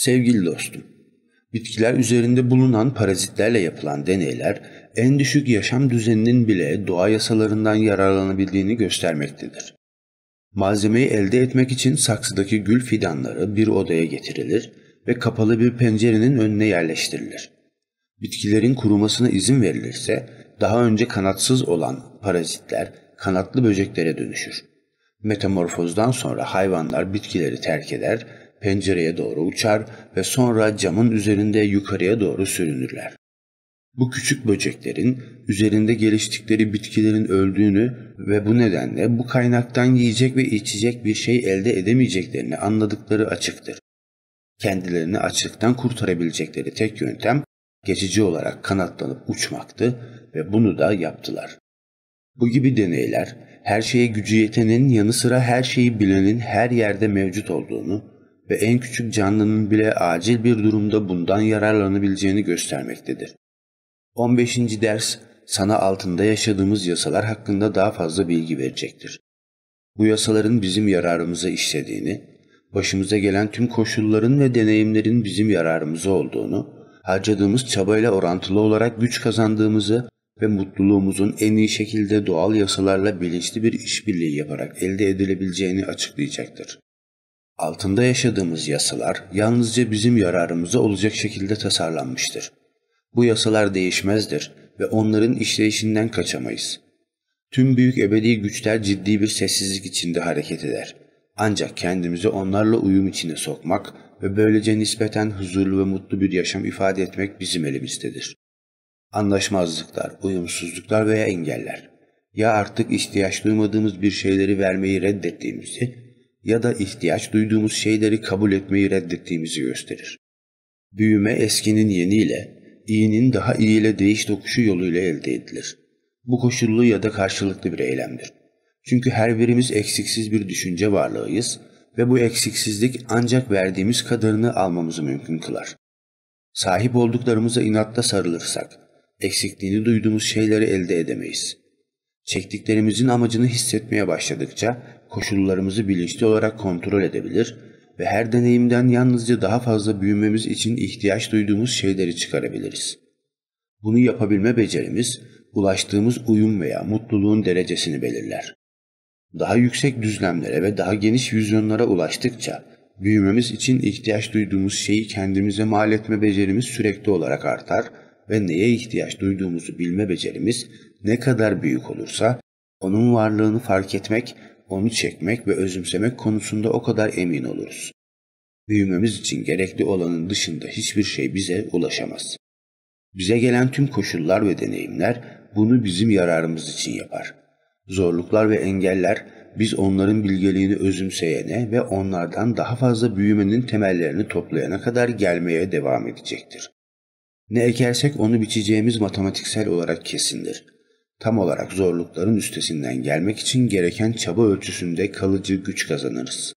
Sevgili dostum, bitkiler üzerinde bulunan parazitlerle yapılan deneyler en düşük yaşam düzeninin bile doğa yasalarından yararlanabildiğini göstermektedir. Malzemeyi elde etmek için saksıdaki gül fidanları bir odaya getirilir ve kapalı bir pencerenin önüne yerleştirilir. Bitkilerin kurumasına izin verilirse daha önce kanatsız olan parazitler kanatlı böceklere dönüşür. Metamorfozdan sonra hayvanlar bitkileri terk eder pencereye doğru uçar ve sonra camın üzerinde yukarıya doğru sürünürler. Bu küçük böceklerin üzerinde geliştikleri bitkilerin öldüğünü ve bu nedenle bu kaynaktan yiyecek ve içecek bir şey elde edemeyeceklerini anladıkları açıktır. Kendilerini açlıktan kurtarabilecekleri tek yöntem geçici olarak kanatlanıp uçmaktı ve bunu da yaptılar. Bu gibi deneyler her şeye gücü yetenin yanı sıra her şeyi bilenin her yerde mevcut olduğunu ve en küçük canlının bile acil bir durumda bundan yararlanabileceğini göstermektedir. 15. ders sana altında yaşadığımız yasalar hakkında daha fazla bilgi verecektir. Bu yasaların bizim yararımıza işlediğini, başımıza gelen tüm koşulların ve deneyimlerin bizim yararımıza olduğunu, harcadığımız çabayla orantılı olarak güç kazandığımızı ve mutluluğumuzun en iyi şekilde doğal yasalarla bilinçli bir işbirliği yaparak elde edilebileceğini açıklayacaktır. Altında yaşadığımız yasalar yalnızca bizim yararımıza olacak şekilde tasarlanmıştır. Bu yasalar değişmezdir ve onların işleyişinden kaçamayız. Tüm büyük ebedi güçler ciddi bir sessizlik içinde hareket eder. Ancak kendimizi onlarla uyum içine sokmak ve böylece nispeten huzurlu ve mutlu bir yaşam ifade etmek bizim elimizdedir. Anlaşmazlıklar, uyumsuzluklar veya engeller. Ya artık ihtiyaç duymadığımız bir şeyleri vermeyi reddettiğimizi ya da ihtiyaç duyduğumuz şeyleri kabul etmeyi reddettiğimizi gösterir. Büyüme eskinin yeniyle, iyinin daha iyiyle değiş tokuşu yoluyla elde edilir. Bu koşullu ya da karşılıklı bir eylemdir. Çünkü her birimiz eksiksiz bir düşünce varlığıyız ve bu eksiksizlik ancak verdiğimiz kadarını almamızı mümkün kılar. Sahip olduklarımıza inatla sarılırsak, eksikliğini duyduğumuz şeyleri elde edemeyiz. Çektiklerimizin amacını hissetmeye başladıkça koşullarımızı bilinçli olarak kontrol edebilir ve her deneyimden yalnızca daha fazla büyümemiz için ihtiyaç duyduğumuz şeyleri çıkarabiliriz. Bunu yapabilme becerimiz, ulaştığımız uyum veya mutluluğun derecesini belirler. Daha yüksek düzlemlere ve daha geniş vizyonlara ulaştıkça büyümemiz için ihtiyaç duyduğumuz şeyi kendimize mal etme becerimiz sürekli olarak artar ve neye ihtiyaç duyduğumuzu bilme becerimiz ne kadar büyük olursa onun varlığını fark etmek onu çekmek ve özümsemek konusunda o kadar emin oluruz. Büyümemiz için gerekli olanın dışında hiçbir şey bize ulaşamaz. Bize gelen tüm koşullar ve deneyimler bunu bizim yararımız için yapar. Zorluklar ve engeller biz onların bilgeliğini özümseyene ve onlardan daha fazla büyümenin temellerini toplayana kadar gelmeye devam edecektir. Ne ekersek onu biçeceğimiz matematiksel olarak kesindir tam olarak zorlukların üstesinden gelmek için gereken çaba ölçüsünde kalıcı güç kazanırız.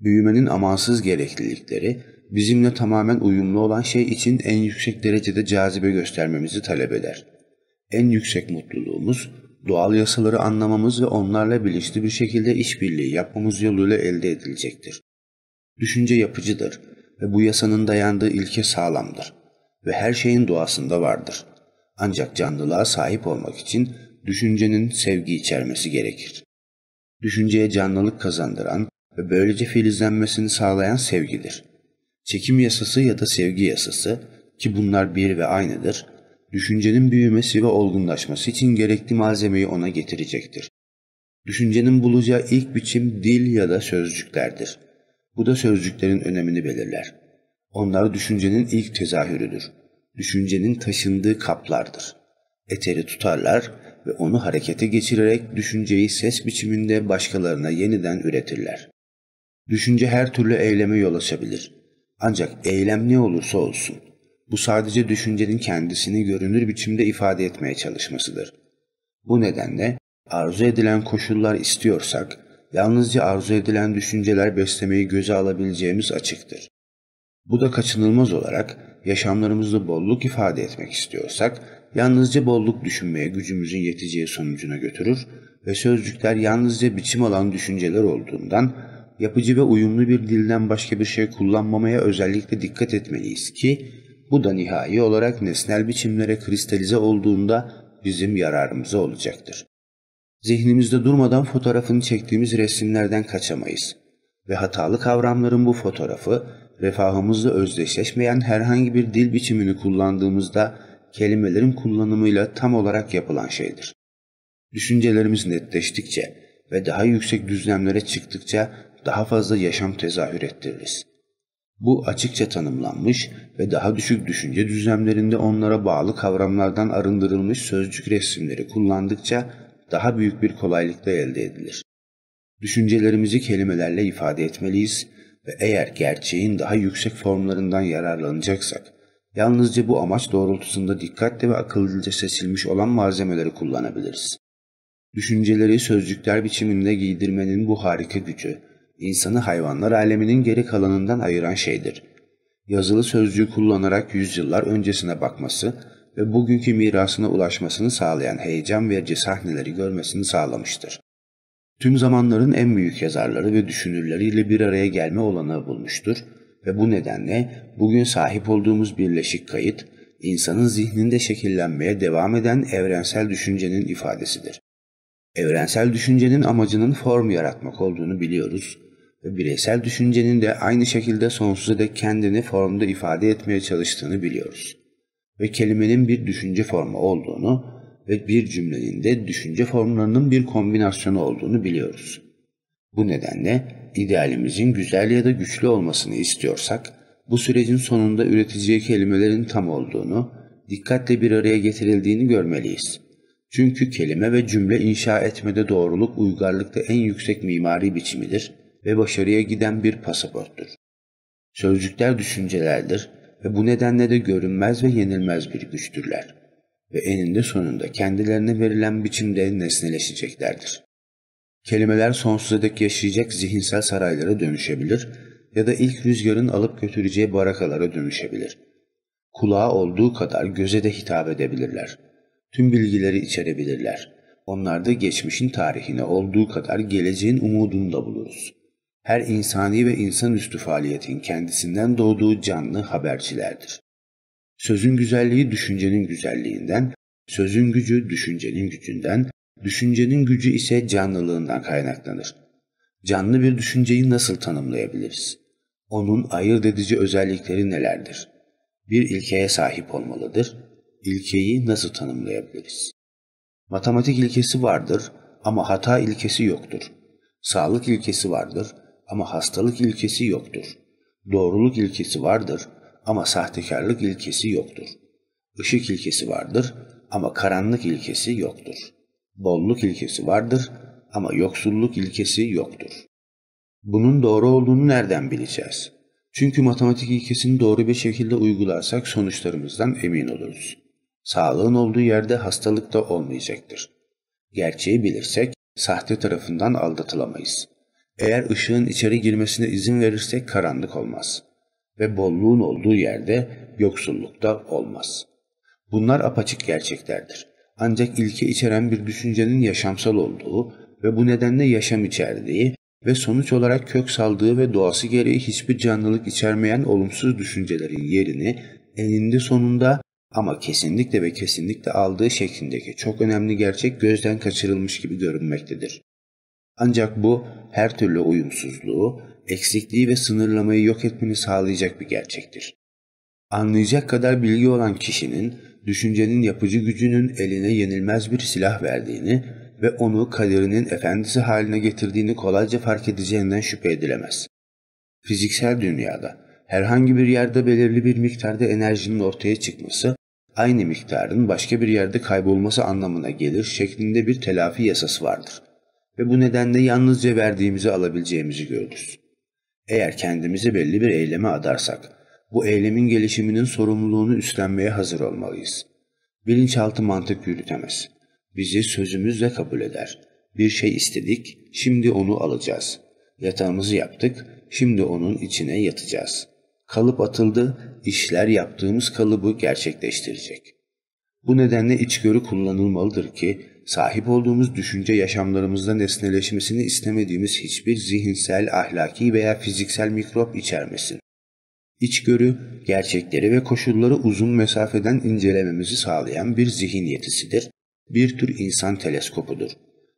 Büyümenin amansız gereklilikleri bizimle tamamen uyumlu olan şey için en yüksek derecede cazibe göstermemizi talep eder. En yüksek mutluluğumuz doğal yasaları anlamamız ve onlarla bilinçli bir şekilde işbirliği yapmamız yoluyla elde edilecektir. Düşünce yapıcıdır ve bu yasanın dayandığı ilke sağlamdır ve her şeyin doğasında vardır. Ancak canlılığa sahip olmak için düşüncenin sevgi içermesi gerekir. Düşünceye canlılık kazandıran ve böylece filizlenmesini sağlayan sevgidir. Çekim yasası ya da sevgi yasası ki bunlar bir ve aynıdır, düşüncenin büyümesi ve olgunlaşması için gerekli malzemeyi ona getirecektir. Düşüncenin bulacağı ilk biçim dil ya da sözcüklerdir. Bu da sözcüklerin önemini belirler. Onlar düşüncenin ilk tezahürüdür düşüncenin taşındığı kaplardır. Eteri tutarlar ve onu harekete geçirerek düşünceyi ses biçiminde başkalarına yeniden üretirler. Düşünce her türlü eyleme yol açabilir. Ancak eylem ne olursa olsun, bu sadece düşüncenin kendisini görünür biçimde ifade etmeye çalışmasıdır. Bu nedenle arzu edilen koşullar istiyorsak, yalnızca arzu edilen düşünceler beslemeyi göze alabileceğimiz açıktır. Bu da kaçınılmaz olarak yaşamlarımızda bolluk ifade etmek istiyorsak, yalnızca bolluk düşünmeye gücümüzün yeteceği sonucuna götürür ve sözcükler yalnızca biçim alan düşünceler olduğundan yapıcı ve uyumlu bir dilden başka bir şey kullanmamaya özellikle dikkat etmeliyiz ki bu da nihai olarak nesnel biçimlere kristalize olduğunda bizim yararımıza olacaktır. Zihnimizde durmadan fotoğrafını çektiğimiz resimlerden kaçamayız ve hatalı kavramların bu fotoğrafı refahımızla özdeşleşmeyen herhangi bir dil biçimini kullandığımızda kelimelerin kullanımıyla tam olarak yapılan şeydir. Düşüncelerimiz netleştikçe ve daha yüksek düzlemlere çıktıkça daha fazla yaşam tezahür ettiririz. Bu açıkça tanımlanmış ve daha düşük düşünce düzlemlerinde onlara bağlı kavramlardan arındırılmış sözcük resimleri kullandıkça daha büyük bir kolaylıkla elde edilir. Düşüncelerimizi kelimelerle ifade etmeliyiz ve eğer gerçeğin daha yüksek formlarından yararlanacaksak, yalnızca bu amaç doğrultusunda dikkatli ve akıllıca seçilmiş olan malzemeleri kullanabiliriz. Düşünceleri sözcükler biçiminde giydirmenin bu harika gücü, insanı hayvanlar aleminin geri kalanından ayıran şeydir. Yazılı sözcüğü kullanarak yüzyıllar öncesine bakması ve bugünkü mirasına ulaşmasını sağlayan heyecan verici sahneleri görmesini sağlamıştır tüm zamanların en büyük yazarları ve düşünürleriyle bir araya gelme olanağı bulmuştur ve bu nedenle bugün sahip olduğumuz birleşik kayıt, insanın zihninde şekillenmeye devam eden evrensel düşüncenin ifadesidir. Evrensel düşüncenin amacının form yaratmak olduğunu biliyoruz ve bireysel düşüncenin de aynı şekilde sonsuza dek kendini formda ifade etmeye çalıştığını biliyoruz ve kelimenin bir düşünce formu olduğunu ve bir cümlenin de düşünce formlarının bir kombinasyonu olduğunu biliyoruz. Bu nedenle idealimizin güzel ya da güçlü olmasını istiyorsak, bu sürecin sonunda üreteceği kelimelerin tam olduğunu, dikkatle bir araya getirildiğini görmeliyiz. Çünkü kelime ve cümle inşa etmede doğruluk uygarlıkta en yüksek mimari biçimidir ve başarıya giden bir pasaporttur. Sözcükler düşüncelerdir ve bu nedenle de görünmez ve yenilmez bir güçtürler ve eninde sonunda kendilerine verilen biçimde nesneleşeceklerdir. Kelimeler sonsuza dek yaşayacak zihinsel saraylara dönüşebilir ya da ilk rüzgarın alıp götüreceği barakalara dönüşebilir. Kulağa olduğu kadar göze de hitap edebilirler. Tüm bilgileri içerebilirler. Onlarda geçmişin tarihine olduğu kadar geleceğin umudunu da buluruz. Her insani ve insanüstü faaliyetin kendisinden doğduğu canlı habercilerdir. Sözün güzelliği düşüncenin güzelliğinden, sözün gücü düşüncenin gücünden, düşüncenin gücü ise canlılığından kaynaklanır. Canlı bir düşünceyi nasıl tanımlayabiliriz? Onun ayırt edici özellikleri nelerdir? Bir ilkeye sahip olmalıdır. İlkeyi nasıl tanımlayabiliriz? Matematik ilkesi vardır ama hata ilkesi yoktur. Sağlık ilkesi vardır ama hastalık ilkesi yoktur. Doğruluk ilkesi vardır ama sahtekarlık ilkesi yoktur. Işık ilkesi vardır ama karanlık ilkesi yoktur. Bolluk ilkesi vardır ama yoksulluk ilkesi yoktur. Bunun doğru olduğunu nereden bileceğiz? Çünkü matematik ilkesini doğru bir şekilde uygularsak sonuçlarımızdan emin oluruz. Sağlığın olduğu yerde hastalık da olmayacaktır. Gerçeği bilirsek sahte tarafından aldatılamayız. Eğer ışığın içeri girmesine izin verirsek karanlık olmaz ve bolluğun olduğu yerde yoksulluk da olmaz. Bunlar apaçık gerçeklerdir. Ancak ilke içeren bir düşüncenin yaşamsal olduğu ve bu nedenle yaşam içerdiği ve sonuç olarak kök saldığı ve doğası gereği hiçbir canlılık içermeyen olumsuz düşüncelerin yerini eninde sonunda ama kesinlikle ve kesinlikle aldığı şeklindeki çok önemli gerçek gözden kaçırılmış gibi görünmektedir. Ancak bu her türlü uyumsuzluğu eksikliği ve sınırlamayı yok etmeni sağlayacak bir gerçektir. Anlayacak kadar bilgi olan kişinin düşüncenin yapıcı gücünün eline yenilmez bir silah verdiğini ve onu kaderinin efendisi haline getirdiğini kolayca fark edeceğinden şüphe edilemez. Fiziksel dünyada herhangi bir yerde belirli bir miktarda enerjinin ortaya çıkması, aynı miktarın başka bir yerde kaybolması anlamına gelir şeklinde bir telafi yasası vardır. Ve bu nedenle yalnızca verdiğimizi alabileceğimizi görürüz. Eğer kendimizi belli bir eyleme adarsak, bu eylemin gelişiminin sorumluluğunu üstlenmeye hazır olmalıyız. Bilinçaltı mantık yürütemez. Bizi sözümüzle kabul eder. Bir şey istedik, şimdi onu alacağız. Yatağımızı yaptık, şimdi onun içine yatacağız. Kalıp atıldı, işler yaptığımız kalıbı gerçekleştirecek.'' Bu nedenle içgörü kullanılmalıdır ki sahip olduğumuz düşünce yaşamlarımızda nesneleşmesini istemediğimiz hiçbir zihinsel, ahlaki veya fiziksel mikrop içermesin. İçgörü, gerçekleri ve koşulları uzun mesafeden incelememizi sağlayan bir zihin yetisidir, bir tür insan teleskopudur.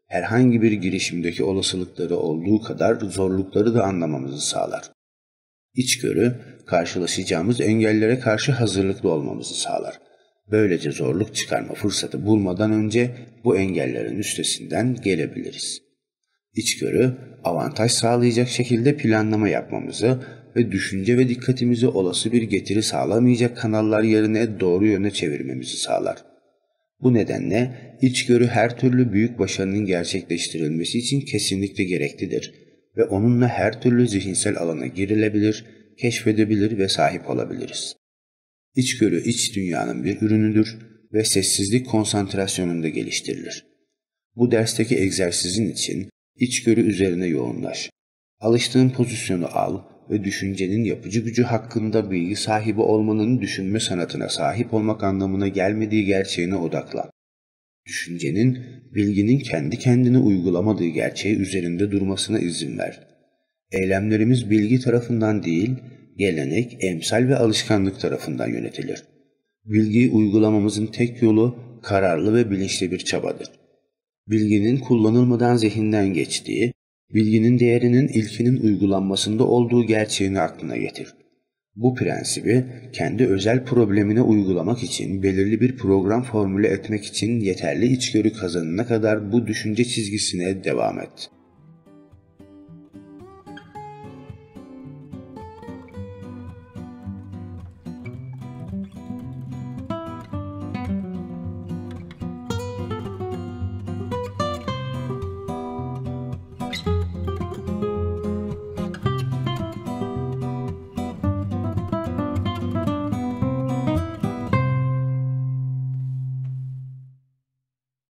Herhangi bir girişimdeki olasılıkları olduğu kadar zorlukları da anlamamızı sağlar. İçgörü, karşılaşacağımız engellere karşı hazırlıklı olmamızı sağlar. Böylece zorluk çıkarma fırsatı bulmadan önce bu engellerin üstesinden gelebiliriz. İçgörü, avantaj sağlayacak şekilde planlama yapmamızı ve düşünce ve dikkatimizi olası bir getiri sağlamayacak kanallar yerine doğru yöne çevirmemizi sağlar. Bu nedenle içgörü her türlü büyük başarının gerçekleştirilmesi için kesinlikle gereklidir ve onunla her türlü zihinsel alana girilebilir, keşfedebilir ve sahip olabiliriz. İçgörü iç dünyanın bir ürünüdür ve sessizlik konsantrasyonunda geliştirilir. Bu dersteki egzersizin için içgörü üzerine yoğunlaş. Alıştığın pozisyonu al ve düşüncenin yapıcı gücü hakkında bilgi sahibi olmanın düşünme sanatına sahip olmak anlamına gelmediği gerçeğine odaklan. Düşüncenin, bilginin kendi kendine uygulamadığı gerçeği üzerinde durmasına izin ver. Eylemlerimiz bilgi tarafından değil, gelenek, emsal ve alışkanlık tarafından yönetilir. Bilgiyi uygulamamızın tek yolu kararlı ve bilinçli bir çabadır. Bilginin kullanılmadan zihinden geçtiği, bilginin değerinin ilkinin uygulanmasında olduğu gerçeğini aklına getir. Bu prensibi kendi özel problemine uygulamak için belirli bir program formüle etmek için yeterli içgörü kazanına kadar bu düşünce çizgisine devam et.''